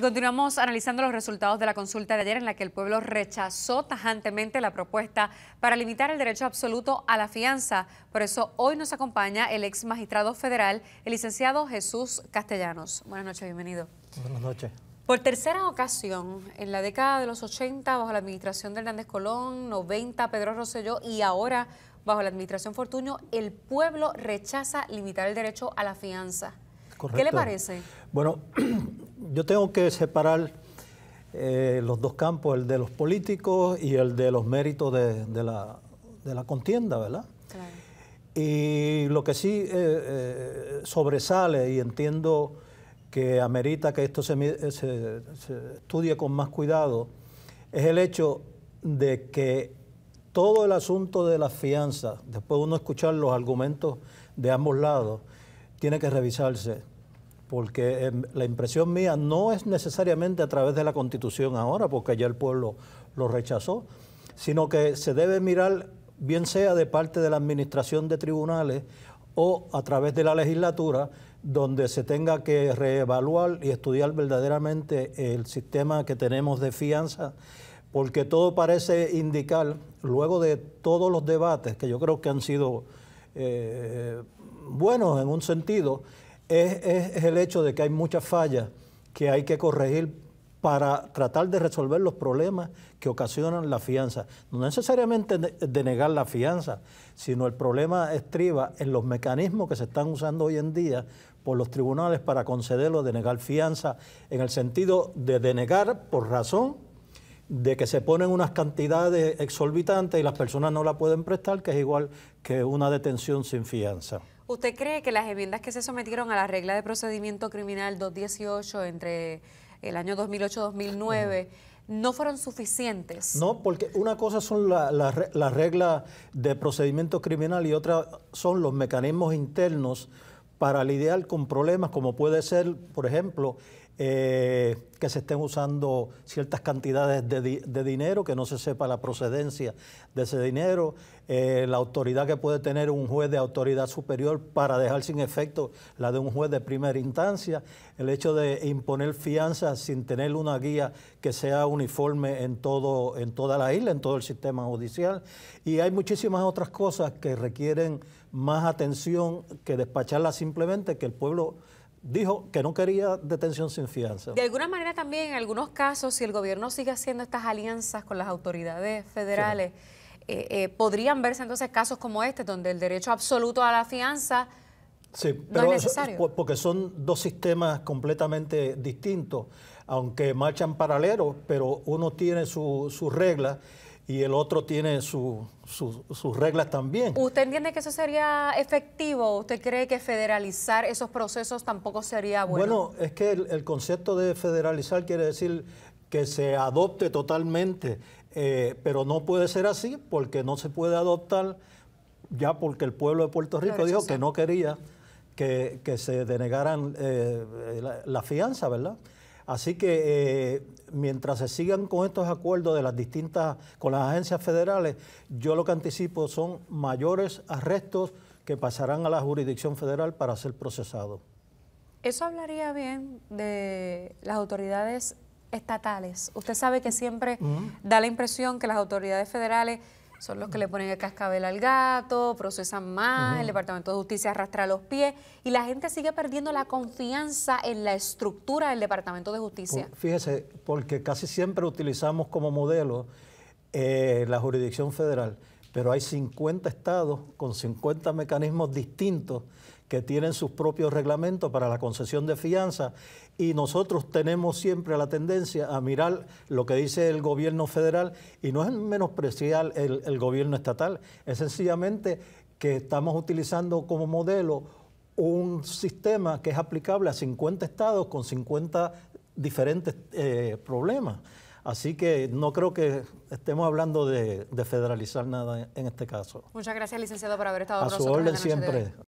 continuamos analizando los resultados de la consulta de ayer en la que el pueblo rechazó tajantemente la propuesta para limitar el derecho absoluto a la fianza. Por eso hoy nos acompaña el ex magistrado federal, el licenciado Jesús Castellanos. Buenas noches, bienvenido. Buenas noches. Por tercera ocasión, en la década de los 80, bajo la administración de Hernández Colón, 90, Pedro roselló y ahora bajo la administración Fortuño, el pueblo rechaza limitar el derecho a la fianza. ¿Qué le parece? Bueno, yo tengo que separar eh, los dos campos, el de los políticos y el de los méritos de, la, contienda, ¿verdad? Y lo que sí eh, eh, sobresale y entiendo que amerita que esto se, estudie con más cuidado es el hecho de que todo el asunto de las fianzas, después de uno escuchar los argumentos de ambos lados, tiene que revisarse porque em, la impresión mía no es necesariamente a través de la constitución ahora, porque ya el pueblo lo rechazó, sino que se debe mirar, bien sea de parte de la administración de tribunales o a través de la legislatura, donde se tenga que reevaluar y estudiar verdaderamente el sistema que tenemos de fianza, porque todo parece indicar, luego de todos los debates, que yo creo que han sido eh, buenos en un sentido, es, el hecho de que hay muchas fallas que hay que corregir para tratar de resolver los problemas que ocasionan la fianza. No necesariamente denegar la fianza, sino el problema estriba en los mecanismos que se están usando hoy en día por los tribunales para conceder o denegar fianza, en el sentido de denegar por razón de que se ponen unas cantidades exorbitantes y las personas no la pueden prestar, que es igual que una detención sin fianza. ¿Usted cree que las enmiendas que se sometieron a la regla de procedimiento criminal 218 entre el año 2008-2009 no fueron suficientes? No, porque una cosa son las reglas de procedimiento criminal y otra son los mecanismos internos para lidiar con problemas como puede ser, por ejemplo, eh, que se estén usando ciertas cantidades de, dinero, que no se sepa la procedencia de ese dinero, eh, la autoridad que puede tener un juez de autoridad superior para dejar sin efecto la de un juez de primera instancia, el hecho de imponer fianzas sin tener una guía que sea uniforme en, todo, en toda la isla, en todo el sistema judicial. Y hay muchísimas otras cosas que requieren más atención que despacharlas simplemente, que el pueblo dijo que no quería detención sin fianza. De alguna manera también, en algunos casos, si el gobierno sigue haciendo estas alianzas con las autoridades federales, eh, eh, podrían verse entonces casos como este, donde el derecho absoluto a la fianza sí, no es necesario. porque son dos sistemas completamente distintos, aunque marchan paralelos, pero uno tiene sus su reglas y el otro tiene sus su, reglas también. ¿Usted entiende que eso sería efectivo? ¿Usted cree que federalizar esos procesos tampoco sería bueno? Bueno, es que el, concepto de federalizar quiere decir que se adopte totalmente, eh, pero no puede ser así porque no se puede adoptar ya porque el pueblo de Puerto Rico dijo que no quería que, se denegaran eh, la fianza, ¿verdad? Así que eh, mientras se sigan con estos acuerdos de las distintas, con las agencias federales, yo lo que anticipo son mayores arrestos que pasarán a la jurisdicción federal para ser procesados. Eso hablaría bien de las autoridades estatales. Usted sabe que siempre da la impresión que las autoridades federales son los que le ponen el cascabel al gato, procesan más, el Departamento de Justicia arrastra los pies y la gente sigue perdiendo la confianza en la estructura del Departamento de Justicia. fíjese, porque casi siempre utilizamos como modelo eh, la jurisdicción federal, pero hay 50 estados con 50 mecanismos distintos que tienen sus propios reglamentos para la concesión de fianza y nosotros tenemos siempre la tendencia a mirar lo que dice el gobierno federal y no es menospreciar el, gobierno estatal, es sencillamente que estamos utilizando como modelo un sistema que es aplicable a 50 estados con 50 diferentes eh, problemas. Así que no creo que estemos hablando de, federalizar nada en este caso. Muchas gracias, licenciado, por haber estado nosotros. A su orden siempre.